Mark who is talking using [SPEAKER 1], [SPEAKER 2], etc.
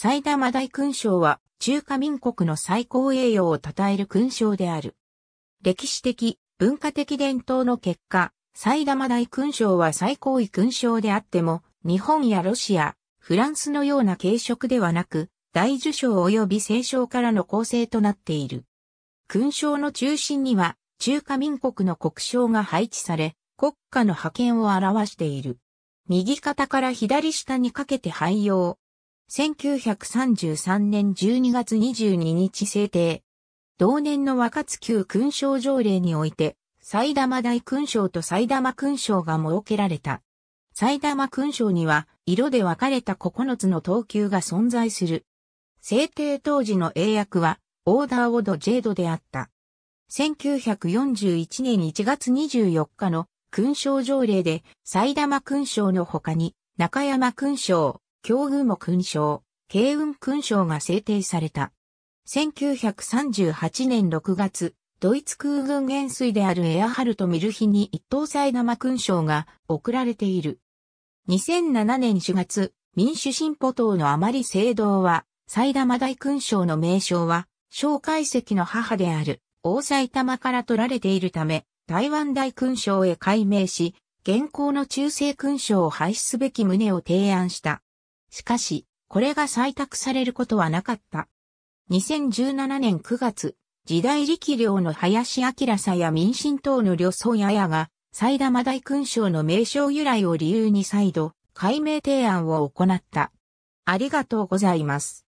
[SPEAKER 1] 埼玉大勲章は中華民国の最高栄誉を称える勲章である。歴史的、文化的伝統の結果、埼玉大勲章は最高位勲章であっても、日本やロシア、フランスのような軽食ではなく、大受賞及び聖章からの構成となっている。勲章の中心には、中華民国の国章が配置され、国家の覇権を表している。右肩から左下にかけて廃用、1933年12月22日制定。同年の若月旧勲章条例において、埼玉大勲章と埼玉勲章が設けられた。埼玉勲章には、色で分かれた9つの等級が存在する。制定当時の英訳は、オーダーオードジェードであった。1941年1月24日の勲章条例で、埼玉勲章の他に、中山勲章、境遇も勲章、慶運勲章が制定された。1938年6月、ドイツ空軍元帥であるエアハルト・ミルヒに一等祭生勲章が贈られている。2007年4月、民主進歩党のあまり聖堂は、埼玉大勲章の名称は、蒋介石の母である、大埼玉から取られているため、台湾大勲章へ改名し、現行の中世勲章を廃止すべき旨を提案した。しかし、これが採択されることはなかった。2017年9月、時代力量の林明さや民進党の旅僧ややが、埼玉大勲章の名称由来を理由に再度、解明提案を行った。ありがとうございます。